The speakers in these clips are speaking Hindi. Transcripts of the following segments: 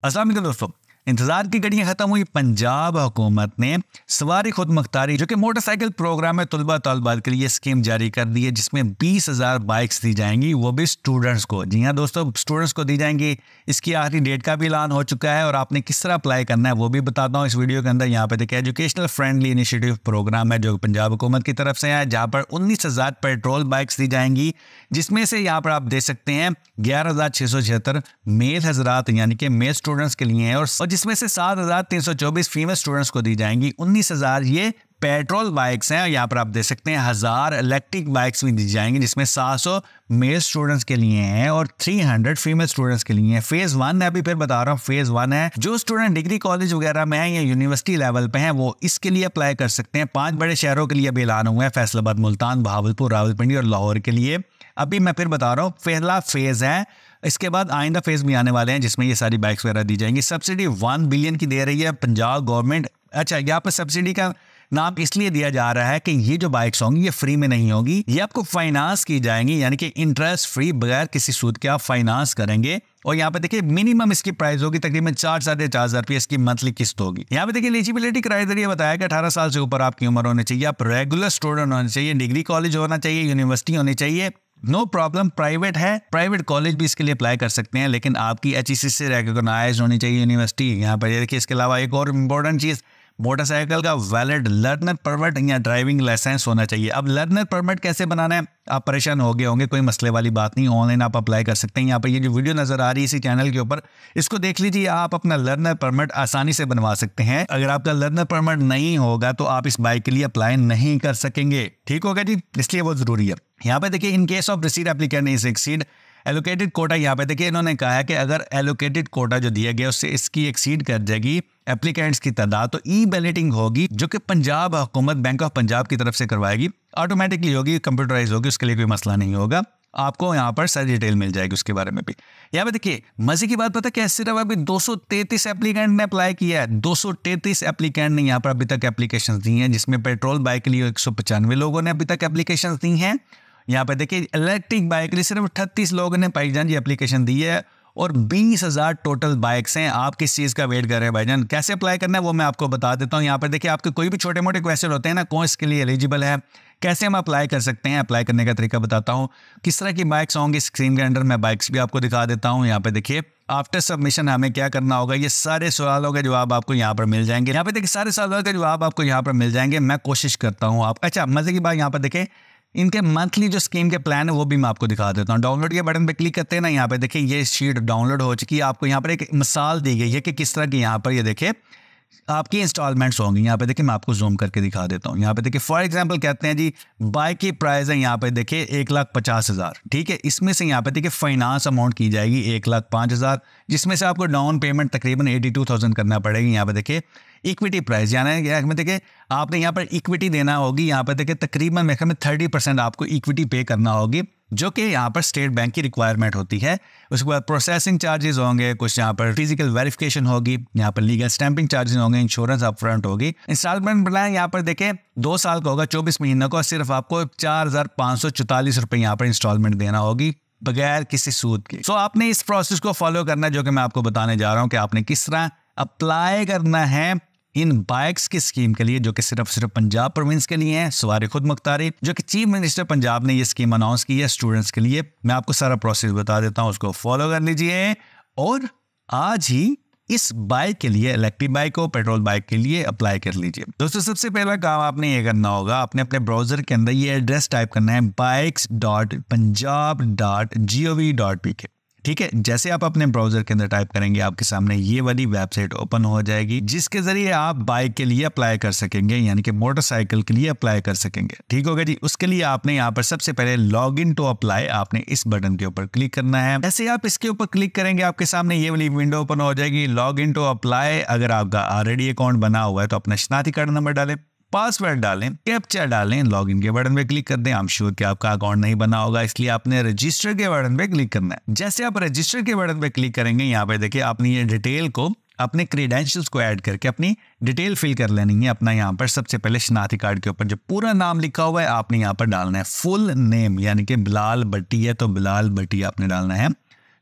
Also, Assalamualaikum दोस्तों इंतजार की घड़ियाँ खत्म हुई पंजाब हुकूमत ने सवारी खुद मुख्तारी जो कि मोटरसाइकिल प्रोग्राम है तलबा तलबात के लिए स्कीम जारी कर दी है जिसमें बीस हज़ार बाइक्स दी जाएंगी वो भी स्टूडेंट्स को जी हाँ दोस्तों स्टूडेंट्स को दी जाएंगी इसकी आखिरी डेट का भी ऐलान हो चुका है और आपने किस तरह अप्लाई करना है वो भी बताता हूँ इस वीडियो के अंदर यहाँ पे देखिए एजुकेशनल फ्रेंडली इनिशियटिव प्रोग्राम है जो पंजाब हुकूमत की तरफ से है जहाँ पर उन्नीस हज़ार पेट्रोल बाइक्स दी जाएंगी जिसमें से यहाँ पर आप देख सकते हैं ग्यारह हज़ार छह सौ छिहत्तर मेल हजरात यानी कि मेल स्टूडेंट्स के लिए है और जिसमें से सात हज़ार तीन सौ चौबीस फीमेल स्टूडेंट्स को दी जाएंगी उन्नीस हज़ार ये पेट्रोल बाइक्स हैं यहाँ पर आप देख सकते हैं हज़ार इलेक्ट्रिक बाइक्स भी दी जाएंगी जिसमें 700 मेल स्टूडेंट्स के लिए हैं और 300 फीमेल स्टूडेंट्स के लिए हैं फेज़ वन है अभी फिर बता रहा हूँ फेज़ वन है जो स्टूडेंट डिग्री कॉलेज वगैरह में है या यूनिवर्सिटी लेवल पे हैं वो इसके लिए अप्लाई कर सकते हैं पांच बड़े शहरों के लिए अभी ऐलान हुए हैं फैसलाबाद मुल्तान बहावलपुर रावलपिंडी और लाहौर के लिए अभी मैं फिर बता रहा हूँ पहला फेज़ है इसके बाद आइंदा फेज भी आने वाले हैं जिसमें ये सारी बाइक्स वगैरह दी जाएंगी सब्सिडी वन बिलियन की दे रही है पंजाब गवर्नमेंट अच्छा यहाँ पर सब्सिडी का नाम इसलिए दिया जा रहा है कि ये जो बाइक्स होंगी ये फ्री में नहीं होगी ये आपको फाइनेंस की जाएंगी यानी कि इंटरेस्ट फ्री बगैर किसी सूद के आप फाइनेंस करेंगे और यहाँ पे देखिए मिनिमम इसकी प्राइस होगी तकरीबन चार साढ़े चार हजार रुपये इसकी मंथली किस्त होगी यहाँ पे देखिए एलिजिबिलिटी क्राइटेरिया बताया कि अठारह साल से ऊपर आपकी उम्र होनी चाहिए आप रेगुलर स्टूडेंट होने चाहिए डिग्री कॉलेज होना चाहिए यूनिवर्सिटी होनी चाहिए नो प्रॉब्लम प्राइवेट है प्राइवेट कॉलेज भी इसके लिए अप्लाई कर सकते हैं लेकिन आपकी एच से रिकॉग्नाइज होनी चाहिए यूनिवर्सिटी यहाँ पर देखिए इसके अलावा एक और इम्पोर्टेंट चीज़ मोटरसाइकिल का वैलिड लर्नर परमिट या ड्राइविंग लाइसेंस होना चाहिए अब लर्नर परमिट कैसे बनाना है आप परेशान हो गए होंगे कोई मसले वाली बात नहीं ऑनलाइन आप अप्लाई कर सकते हैं यहाँ पर ये जो वीडियो नज़र आ रही है इसी चैनल के ऊपर इसको देख लीजिए आप अपना लर्नर परमिट आसानी से बनवा सकते हैं अगर आपका लर्नर परमिट नहीं होगा तो आप इस बाइक के लिए अप्लाई नहीं कर सकेंगे ठीक होगा जी इसलिए बहुत ज़रूरी है यहाँ पे देखिए in case of received application is exceed allocated quota यहाँ पे देखिए इन्होंने कहा है कि अगर एलोकेटेड कोटा जो दिया गया उससे इसकी एक्सीड कर जाएगी एप्लीकेंट्स की तादाद तो ई बैलेटिंग होगी जो कि पंजाब हुकूमत बैंक ऑफ पंजाब की तरफ से करवाएगी ऑटोमेटिकली होगी कंप्यूटराइज होगी उसके लिए कोई मसला नहीं होगा आपको यहाँ पर सारी डिटेल मिल जाएगी उसके बारे में भी यहाँ पे देखिए मजे की बात पता क्या सिर्फ अभी 233 एप्लीकेंट ने अप्लाई किया है 233 एप्लीकेंट ने यहाँ पर अभी तक एप्लीकेशन दी हैं जिसमें पेट्रोल बाइक के लिए एक लोगों ने अभी तक एप्लीकेशन दी हैं यहाँ पे देखिए इलेक्ट्रिक बाइक ने सिर्फ अठतीस लोगों ने भाईजान जी एप्लीकेशन दी है और बीस हज़ार टोटल बाइक्स हैं आप किस चीज़ का वेट कर रहे हैं भाईजान कैसे अप्लाई करना है वो मैं आपको बता देता हूँ यहाँ पर देखिए आपके कोई भी छोटे मोटे क्वेश्चन होते हैं ना कौन इसके लिए एलिजिबल है कैसे हम अप्लाई कर सकते हैं अप्लाई करने का तरीका बताता हूँ किस तरह की बाइक्स होंगी स्क्रीन के अंडर मैं बाइक्स भी आपको दिखा देता हूँ यहाँ पे देखिए आफ्टर सबमिशन हमें क्या करना होगा ये सारे सवालों के जवाब आपको यहाँ पर मिल जाएंगे यहाँ पे देखिए सारे सवालों के जवाब आपको यहाँ पर मिल जाएंगे मैं कोशिश करता हूँ आप अच्छा मजे की बात यहाँ पर देखें इनके मंथली जो स्कीम के प्लान है वो भी मैं आपको दिखा देता हूँ डाउनलोड के बटन पे क्लिक करते हैं ना यहाँ पे देखिए ये शीट डाउनलोड हो चुकी है आपको यहाँ पर एक मिसाल दी गई है कि किस तरह की यहाँ पर ये देखिए आपकी इंस्टॉलमेंट्स होंगी यहाँ पे देखिए मैं आपको जूम करके दिखा देता हूँ यहाँ पे देखिए फॉर एग्जांपल कहते हैं जी बाइक की प्राइस है यहाँ पे देखिए एक लाख पचास हज़ार ठीक है इसमें से यहाँ पे देखिए फाइनेंस अमाउंट की जाएगी एक लाख पाँच हज़ार जिसमें से आपको डाउन पेमेंट तकरीबन एटी टू थाउजेंड करना पड़ेगी यहाँ पे देखिए इक्विटी प्राइस यानी में देखिए आपने यहाँ पर इक्विटी देना होगी यहाँ पर देखिए तकरीबन मेरे ख्याल में थर्टी परसेंट आपको इक्विटी पे करना होगी जो कि यहाँ पर स्टेट बैंक की रिक्वायरमेंट होती है उसके बाद प्रोसेसिंग चार्जेस होंगे कुछ यहाँ पर फिजिकल वेरिफिकेशन होगी यहाँ पर लीगल स्टैंपिंग चार्जेस होंगे इंश्योरेंस अपफ्रंट होगी इंस्टॉलमेंट प्लान यहाँ पर देखें दो साल का होगा चौबीस महीने का सिर्फ आपको चार हज़ार पाँच सौ चौतालीस रुपये यहाँ पर इंस्टॉलमेंट देना होगी बगैर किसी सूद के सो आपने इस प्रोसेस को फॉलो करना है जो कि मैं आपको बताने जा रहा हूँ कि आपने किस तरह अप्लाई करना है इन बाइक्स की स्कीम के लिए जो कि सिर्फ सिर्फ पंजाब प्रोविंस के लिए है सवारी खुद मुख्तारी जो कि चीफ मिनिस्टर पंजाब ने ये स्कीम अनाउंस की है स्टूडेंट्स के लिए मैं आपको सारा प्रोसेस बता देता हूँ उसको फॉलो कर लीजिए और आज ही इस बाइक के लिए इलेक्ट्रिक बाइक और पेट्रोल बाइक के लिए अप्लाई कर लीजिए दोस्तों सबसे पहला काम आपने ये करना होगा आपने अपने ब्राउजर के अंदर ये एड्रेस टाइप करना है bikes dot Punjab dot G O V dot P K ठीक है जैसे आप अपने ब्राउजर के अंदर टाइप करेंगे आपके सामने ये वाली वेबसाइट ओपन हो जाएगी जिसके जरिए आप बाइक के लिए अप्लाई कर सकेंगे यानी कि मोटरसाइकिल के लिए अप्लाई कर सकेंगे ठीक होगा जी उसके लिए आपने यहाँ पर सबसे पहले लॉग इन टू अप्लाई आपने इस बटन के ऊपर क्लिक करना है जैसे आप इसके ऊपर क्लिक करेंगे आपके सामने ये वाली विंडो ओपन हो जाएगी लॉग इन टू अप्लाई अगर आपका ऑलरेडी अकाउंट बना हुआ है तो अपना शनाती कार्ड नंबर डाले पासवर्ड डालें कैप्चा डालें इन के बटन पे क्लिक कर दें आई श्योर कि आपका अकाउंट नहीं बना होगा इसलिए आपने रजिस्टर के बटन पे क्लिक करना है जैसे आप रजिस्टर के बटन पे क्लिक करेंगे यहाँ पे देखिए आपने ये डिटेल को अपने क्रीडेंशियल्स को ऐड करके अपनी डिटेल फिल कर लेनी है अपना यहाँ पर सबसे पहले शनाथी कार्ड के ऊपर जो पूरा नाम लिखा हुआ है आपने यहाँ पर डालना है फुल नेम यानी कि बिलाल बट्टी है तो बिलाल बट्टी आपने डालना है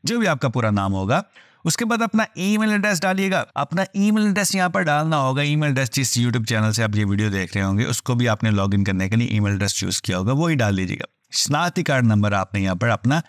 जो भी आपका पूरा नाम होगा उसके बाद अपना ईमेल एड्रेस डालिएगा अपना ईमेल एड्रेस यहाँ पर डालना होगा ईमेल एड्रेस जिस यूट्यूब चैनल से आप ये वीडियो देख रहे होंगे उसको भी आपने इन करने के लिए ईमेल एड्रेस चूज किया होगा वही डाल दीजिएगा स्नाति कार्ड नंबर आपने यहाँ पर अपना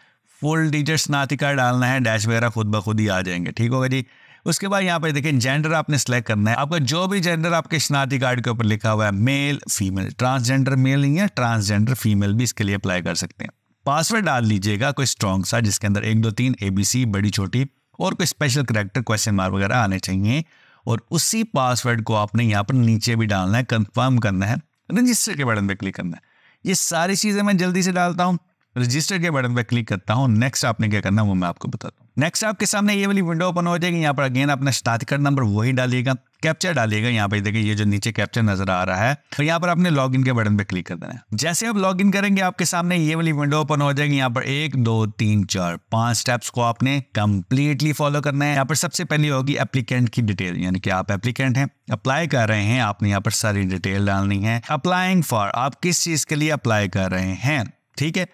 फुल डिजिट स्नाति कार्ड डालना है डैश वगैरह खुद ब खुद ही आ जाएंगे ठीक होगा जी उसके बाद यहाँ पर देखिए जेंडर आपने सेलेक्ट करना है आपका जो भी जेंडर आपके शनाती कार्ड के ऊपर लिखा हुआ है मेल फीमेल ट्रांसजेंडर मेल नहीं है ट्रांसजेंडर फीमेल भी इसके लिए अप्लाई कर सकते हैं पासवर्ड डाल लीजिएगा कोई स्ट्रॉन्ग सा जिसके अंदर एक दो तीन ए बड़ी छोटी और कोई स्पेशल करेक्टर क्वेश्चन मार्क वगैरह आने चाहिए और उसी पासवर्ड को आपने यहाँ पर नीचे भी डालना है कंफर्म करना है रजिस्टर के बटन पर क्लिक करना है ये सारी चीज़ें मैं जल्दी से डालता हूँ रजिस्टर के बटन पर क्लिक करता हूँ नेक्स्ट आपने क्या करना है वो मैं आपको बताता हूँ नेक्स्ट आपके सामने ये वाली विंडो ओपन हो जाएगी यहाँ पर अगेन अपना स्टार्टिकर नंबर वही डालिएगा कैप्चर डालिएगा यहाँ पर देखिए ये जो नीचे कैप्चर नजर आ रहा है और यहाँ पर आपने लॉगिन के बटन पे क्लिक कर देना है जैसे आप लॉगिन करेंगे आपके सामने ये वाली विंडो ओपन हो जाएगी यहाँ पर एक दो तीन चार पांच स्टेप्स को आपने कंप्लीटली फॉलो करना है यहाँ पर सबसे पहले होगी एप्लीकेंट की डिटेल यानी कि आप एप्लीकेंट हैं अप्लाई कर रहे हैं आपने यहाँ पर सारी डिटेल डालनी है अप्लाइंग फॉर आप किस चीज के लिए अप्लाई कर रहे हैं ठीक है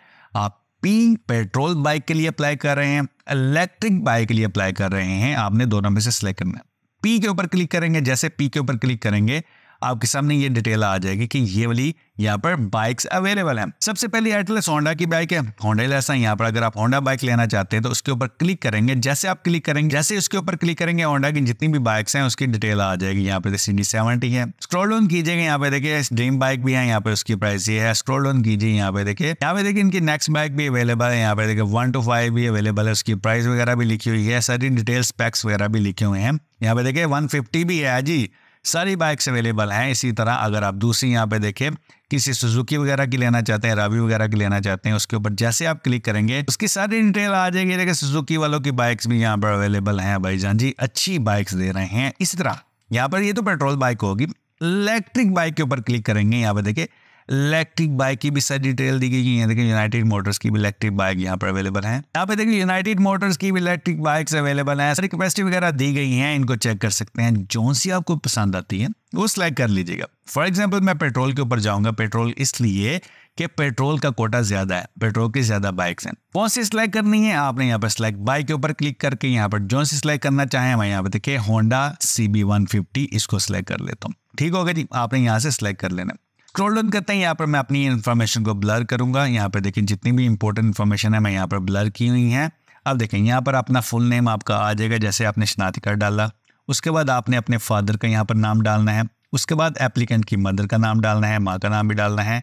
आप पी पेट्रोल बाइक के लिए अप्लाई कर रहे हैं इलेक्ट्रिक बाइक के लिए अप्लाई कर रहे हैं आपने दोनों में से सिलेक्ट करना है पी के ऊपर क्लिक करेंगे जैसे पी के ऊपर क्लिक करेंगे आपके सामने ये डिटेल आ जाएगी कि ये वाली यहाँ पर बाइक्स अवेलेबल हैं सबसे पहले एटलेस होंडा की बाइक है होंडा लेसा यहाँ पर अगर आप होंडा बाइक लेना चाहते हैं तो उसके ऊपर क्लिक करेंगे जैसे आप क्लिक करेंगे जैसे उसके ऊपर क्लिक करेंगे होंडा की जितनी भी बाइक्स हैं उसकी डिटेल आ जाएगी यहाँ पे सी सेवेंटी है स्क्रोल डाउन कीजिएगा यहाँ पे देखिए ड्रीम बाइक भी है यहाँ पे उसकी प्राइस ये है स्क्रोल डाउन कीजिए यहाँ पे देखिए यहाँ पे देखिए इनकी नेक्स्ट बाइक भी अवेलेबल है यहाँ पे देखिए वन टू फाइव भी अवेलेबल है उसकी प्राइस वगैरह भी लिखी हुई है सारी डिटेल्स पैक्स वगैरह भी लिखे हुए हैं यहाँ पे देखिए 150 भी है हाँ जी सारी बाइक्स अवेलेबल हैं इसी तरह अगर आप दूसरी यहाँ पे देखें किसी सुजुकी वगैरह की लेना चाहते हैं रावी वगैरह की लेना चाहते हैं उसके ऊपर जैसे आप क्लिक करेंगे उसकी सारी डिटेल आ जाएगी लेकिन सुजुकी वालों की बाइक्स भी यहाँ पर अवेलेबल हैं जान जी अच्छी बाइक्स दे रहे हैं इसी तरह यहाँ पर ये तो पेट्रोल बाइक होगी इलेक्ट्रिक बाइक के ऊपर क्लिक करेंगे यहाँ पर देखिए इलेक्ट्रिक बाइक की भी सारी डिटेल दी गई है देखिए यूनाइटेड मोटर्स की भी इलेक्ट्रिक बाइक यहाँ पर अवेलेबल है यहाँ पे देखिए यूनाइटेड मोटर्स की भी इलेक्ट्रिक बाइक्स अवेलेबल है सारी कैपेसिटी वगैरह दी गई है इनको चेक कर सकते हैं जो सी आपको पसंद आती है वो सिलेक्ट कर लीजिएगा फॉर एग्जाम्पल मैं पेट्रोल के ऊपर जाऊँगा पेट्रोल इसलिए कि पेट्रोल का कोटा ज्यादा है पेट्रोल की ज्यादा बाइक्स हैं कौन सी सिलेक्ट करनी है आपने यहाँ पर सिलेक्ट बाइक के ऊपर क्लिक करके यहाँ पर जो सी सिलेक्ट करना चाहें मैं यहाँ पर देखिए Honda C B one fifty इसको सिलेक्ट कर लेता हूँ ठीक होगा जी आपने यहाँ से सिलेक्ट कर लेना स्क्रॉल डाउन करते हैं यहाँ पर मैं अपनी इन्फॉर्मेशन को ब्लर करूंगा यहाँ पर देखें जितनी भी इंपॉर्टेंट इन्फॉर्मेशन है मैं यहाँ पर ब्लर की हुई है अब देखें यहाँ पर अपना फुल नेम आपका आ जाएगा जैसे आपने कार्ड डाला उसके बाद आपने अपने फादर का यहाँ पर नाम डालना है उसके बाद एप्लीकेंट की मदर का नाम डालना है माँ का नाम भी डालना है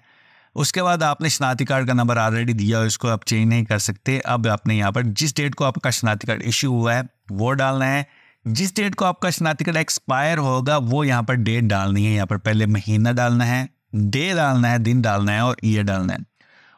उसके बाद आपने शनाती कार्ड का नंबर ऑलरेडी दिया उसको आप चेंज नहीं कर सकते अब आपने यहाँ पर जिस डेट को आपका शनाती कार्ड इशू हुआ है वो डालना है जिस डेट को आपका शनाती कार्ड एक्सपायर होगा वो यहाँ पर डेट डालनी है यहाँ पर पहले महीना डालना है डे डालना है दिन डालना है और ईयर डालना है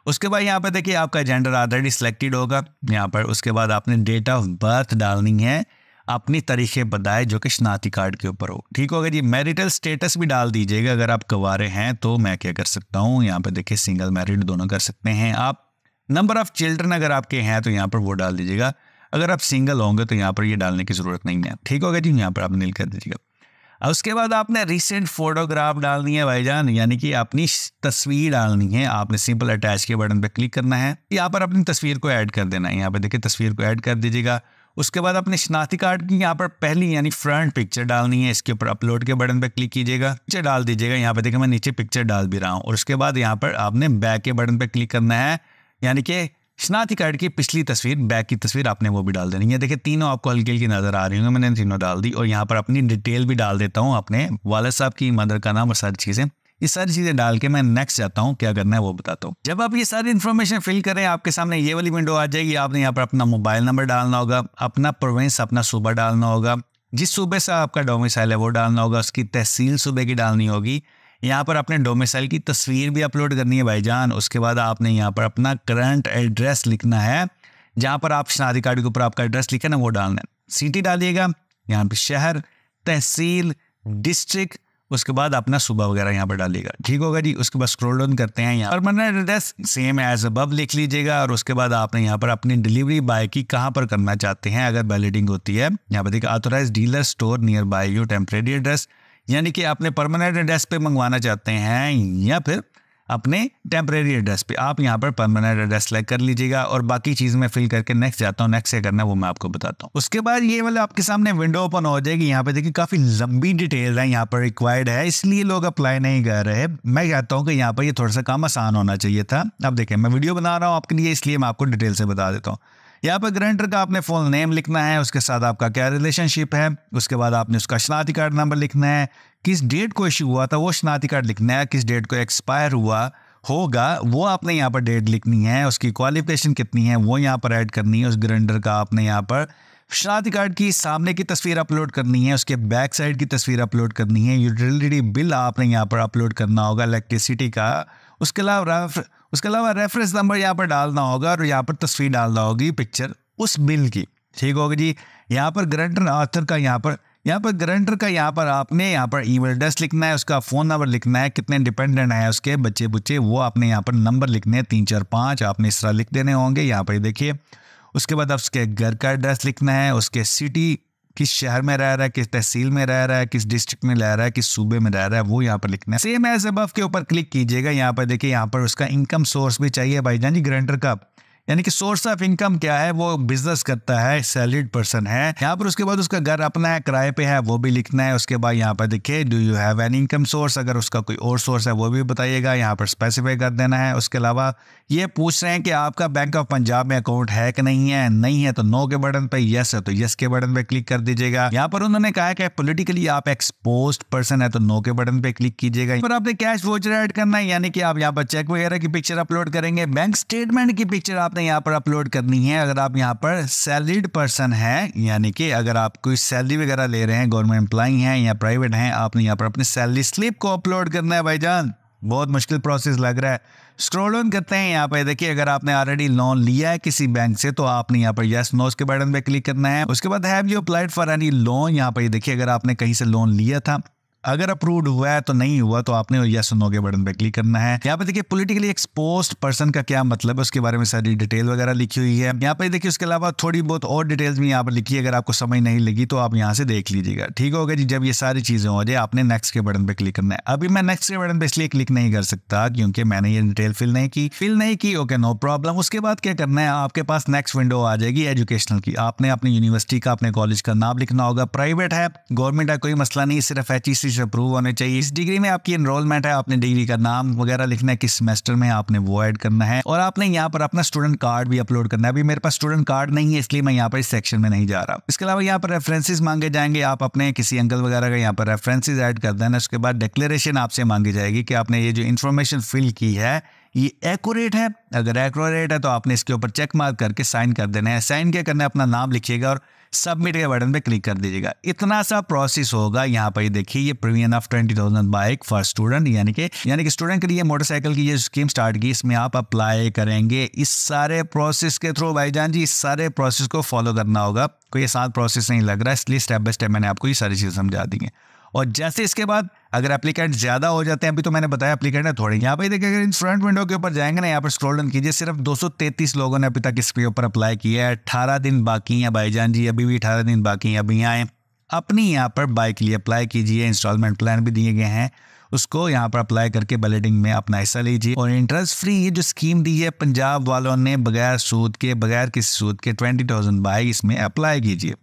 उसके बाद यहाँ पर देखिए आपका जेंडर ऑलरेडी सिलेक्टेड होगा यहाँ पर उसके बाद आपने डेट ऑफ बर्थ डालनी है अपनी तरीके बताए जो कि शनाती कार्ड के ऊपर हो ठीक होगा जी मैरिटल स्टेटस भी डाल दीजिएगा अगर आप गवारे हैं तो मैं क्या कर सकता हूँ यहाँ पर देखिए सिंगल मैरिड दोनों कर सकते हैं आप नंबर ऑफ़ चिल्ड्रन अगर आपके हैं तो यहाँ पर वो डाल दीजिएगा अगर आप सिंगल होंगे तो यहाँ पर ये यह डालने की ज़रूरत नहीं है ठीक होगा जी यहाँ पर आप नील कर दीजिएगा और उसके बाद आपने रिसेंट फोटोग्राफ डालनी है भाईजान यानी कि अपनी तस्वीर डालनी है आपने सिंपल अटैच के बटन पर क्लिक करना है यहाँ पर अपनी तस्वीर को ऐड कर देना है यहाँ पर देखिए तस्वीर को ऐड कर दीजिएगा उसके बाद अपने शनाती कार्ड की यहाँ पर पहली यानी फ्रंट पिक्चर डालनी है इसके ऊपर अपलोड के बटन पर क्लिक कीजिएगा पिक्चर डाल दीजिएगा यहाँ पर देखिए मैं नीचे पिक्चर डाल भी रहा हूँ और उसके बाद यहाँ पर आपने बैक के बटन पर क्लिक करना है यानी कि स्नाति कार्ड की पिछली तस्वीर बैक की तस्वीर आपने वो भी डाल देनी है देखिए तीनों आपको हल्की हल्की नज़र आ रही होंगी मैंने तीनों डाल दी और यहाँ पर अपनी डिटेल भी डाल देता हूँ अपने वाले साहब की मदर का नाम और सारी चीज़ें ये सारी चीज़ें डाल के मैं नेक्स्ट जाता हूँ क्या करना है वो बताता हूँ जब आप ये सारी इन्फॉर्मेशन फिल करें आपके सामने ये वाली विंडो आ जाएगी आपने यहाँ पर अपना मोबाइल नंबर डालना होगा अपना प्रोवेंस अपना सूबा डालना होगा जिस सूबे से आपका डोमिसाइल है वो डालना होगा उसकी तहसील सूबे की डालनी होगी यहाँ पर अपने डोमिसाइल की तस्वीर भी अपलोड करनी है भाईजान उसके बाद आपने यहाँ पर अपना करंट एड्रेस लिखना है जहाँ पर आप शनाख्ती कार्ड के ऊपर आपका एड्रेस लिखा ना वो डालना है सिटी डालिएगा यहाँ पर शहर तहसील डिस्ट्रिक्ट उसके बाद अपना सुबह वगैरह यहाँ पर डालिएगा ठीक होगा जी उसके बाद स्क्रोल डाउन करते हैं यहाँ परमानेंट एड्रेस सेम एज अब लिख लीजिएगा और उसके बाद आपने यहाँ पर अपनी डिलीवरी बाय की कहाँ पर करना चाहते हैं अगर बैलेटिंग होती है यहाँ पर देखिए authorise dealer store nearby you temporary address यानी कि अपने परमानेंट एड्रेस पे मंगवाना चाहते हैं या फिर अपने टेम्प्रेरी एड्रेस पे आप यहाँ पर परमानेंट एड्रेस सेलेक्ट कर लीजिएगा और बाकी चीज़ में फिल करके नेक्स्ट जाता हूँ नेक्स्ट से करना है वो मैं आपको बताता हूँ उसके बाद ये मतलब आपके सामने विंडो ओपन हो जाएगी यहाँ पे देखिए काफ़ी लंबी डिटेल है यहाँ पर रिक्वायर्ड है इसलिए लोग अप्लाई नहीं कर रहे मैं चाहता हूँ कि यहाँ पर ये यह थोड़ा सा काम आसान होना चाहिए था अब देखें मैं वीडियो बना रहा हूँ आपके लिए इसलिए मैं आपको डिटेल से बता देता हूँ यहाँ पर ग्रेंटर का आपने फोन नेम लिखना है उसके साथ आपका क्या रिलेशनशिप है उसके बाद आपने उसका शनाती कार्ड नंबर लिखना है किस डेट को इशू हुआ था वो शनाती कार्ड लिखना है किस डेट को एक्सपायर हुआ होगा वो आपने यहाँ पर डेट लिखनी है उसकी क्वालिफिकेशन कितनी है वो यहाँ पर ऐड करनी है उस ग्रेंडर का आपने यहाँ पर शनाती कार्ड की सामने की तस्वीर अपलोड करनी है उसके बैक साइड की तस्वीर अपलोड करनी है यूटिलिटी बिल आपने यहाँ पर अपलोड करना होगा इलेक्ट्रिसिटी का उसके अलावा उसके अलावा रेफरेंस नंबर यहाँ पर डालना होगा और यहाँ पर तस्वीर डालना होगी पिक्चर उस बिल की ठीक होगा जी यहाँ पर ग्रंटर ऑथर का यहाँ पर यहाँ पर ग्रंटर का यहाँ पर आपने यहाँ पर ईमेल एड्रेस लिखना है उसका फ़ोन नंबर लिखना है कितने डिपेंडेंट है उसके बच्चे बुच्चे वो आपने यहाँ पर नंबर लिखने हैं तीन चार पाँच आपने इस तरह लिख देने होंगे यहाँ पर देखिए उसके बाद आप उसके घर का एड्रेस लिखना है उसके सिटी किस शहर में रह रहा है किस तहसील में रह रहा है किस डिस्ट्रिक्ट में रह रहा है किस सूबे में रह रहा है वो यहाँ पर लिखना है सेम एज अब के ऊपर क्लिक कीजिएगा यहाँ पर देखिए यहाँ पर उसका इनकम सोर्स भी चाहिए भाई जान जी ग्रेंटर का यानी कि सोर्स ऑफ इनकम क्या है वो बिजनेस करता है सैलरीड पर्सन है यहाँ पर उसके बाद उसका घर अपना है किराए पे है वो भी लिखना है उसके बाद यहाँ पर देखिए do you have an income source अगर उसका कोई और सोर्स है वो भी बताइएगा यहाँ पर स्पेसिफाई कर देना है उसके अलावा ये पूछ रहे हैं कि आपका बैंक ऑफ पंजाब में अकाउंट है कि नहीं है नहीं है तो नो के बटन पर यस है तो यस के बटन पर क्लिक कर दीजिएगा यहाँ पर उन्होंने कहा कि पोलिटिकली आप एक्सपोज पर्सन है तो नो के बटन पर क्लिक कीजिएगा पर आपने कैश वोचर एड करना है यानी कि आप यहाँ पर चेक वगैरह की पिक्चर अपलोड करेंगे बैंक स्टेटमेंट की पिक्चर आप आपने यहाँ पर अपलोड करनी है अगर आप यहाँ पर सैलरीड पर्सन है यानी कि अगर आप कोई सैलरी वगैरह ले रहे हैं गवर्नमेंट एम्प्लाई हैं या प्राइवेट हैं आपने यहाँ पर अपनी सैलरी स्लिप को अपलोड करना है भाईजान बहुत मुश्किल प्रोसेस लग रहा है स्क्रॉल ऑन करते हैं यहाँ पर देखिए अगर आपने ऑलरेडी लोन लिया है किसी बैंक से तो आपने यहाँ पर यस नोस के बटन पे क्लिक करना है उसके बाद have you applied for any loan यहाँ पर देखिए अगर आपने कहीं से लोन लिया था अगर अप्रूव्ड हुआ है तो नहीं हुआ तो आपने यस नो के बटन पर क्लिक करना है यहाँ पे देखिए पोलिटिकली एक्सपोज पर्सन का क्या मतलब है उसके बारे में सारी डिटेल वगैरह लिखी हुई है यहाँ पे देखिए उसके अलावा थोड़ी बहुत और डिटेल्स भी यहाँ पर लिखी है अगर आपको समझ नहीं लगी तो आप यहाँ से देख लीजिएगा ठीक होगा जी जब ये सारी चीज़ें हो जाए आपने नेक्स्ट के बटन पर क्लिक करना है अभी मैं नेक्स्ट के बटन पर इसलिए क्लिक नहीं कर सकता क्योंकि मैंने ये डिटेल फिल नहीं की फिल नहीं की ओके नो प्रॉब्लम उसके बाद क्या करना है आपके पास नेक्स्ट विंडो आ जाएगी एजुकेशनल की आपने अपनी यूनिवर्सिटी का अपने कॉलेज का नाम लिखना होगा प्राइवेट है गवर्नमेंट का कोई मसला नहीं सिर्फ एच इंग्लिश अप्रूव होने चाहिए इस डिग्री में आपकी एनरोलमेंट है आपने डिग्री का नाम वगैरह लिखना है किस सेमेस्टर में आपने वो एड करना है और आपने यहाँ पर अपना स्टूडेंट कार्ड भी अपलोड करना है अभी मेरे पास स्टूडेंट कार्ड नहीं है इसलिए मैं यहाँ पर इस सेक्शन में नहीं जा रहा इसके अलावा यहाँ पर रेफरेंसेज मांगे जाएंगे आप अपने किसी अंकल वगैरह का यहाँ पर रेफरेंसेज एड कर देना उसके बाद डिक्लेरेशन आपसे मांगी जाएगी कि आपने ये जो इन्फॉर्मेशन फिल की है ये एक्यूरेट है अगर एक्यूरेट है तो आपने इसके ऊपर चेक मार्क करके साइन कर देना है साइन क्या करना है अपना नाम लिखिएगा और सबमिट के बटन पे क्लिक कर दीजिएगा इतना सा प्रोसेस होगा यहाँ पर देखिए ये premium of twenty thousand bike for student यानी कि यानी कि स्टूडेंट के लिए मोटरसाइकिल की ये स्कीम स्टार्ट की इसमें आप अप्लाई करेंगे इस सारे प्रोसेस के थ्रू भाईजान जी इस सारे प्रोसेस को फॉलो करना होगा कोई आसान प्रोसेस नहीं लग रहा है इसलिए स्टेप बाय स्टेप मैंने आपको ये सारी चीज़ें समझा दी है और जैसे इसके बाद अगर एप्लीकेंट ज़्यादा हो जाते हैं अभी तो मैंने बताया एप्लीकेंट है थोड़े यहाँ पे देखिए अगर इन फ्रंट विंडो के ऊपर जाएंगे ना यहाँ पर स्क्रॉल डाउन कीजिए सिर्फ 233 लोगों ने अभी तक इसके ऊपर अप्लाई किया है अठारह दिन बाकी हैं भाईजान जी अभी भी अठारह दिन बाकी हैं अभी आएँ अपनी यहाँ पर बाइक लिए अप्लाई कीजिए इंस्टॉलमेंट प्लान भी दिए गए हैं उसको यहाँ पर अप्लाई करके बलेटिंग में अपना हिस्सा लीजिए और इंटरेस्ट फ्री ये जो स्कीम दी है पंजाब वालों ने बगैर सूद के बगैर किसी सूद के ट्वेंटी थाउजेंड बाई इसमें अप्लाई कीजिए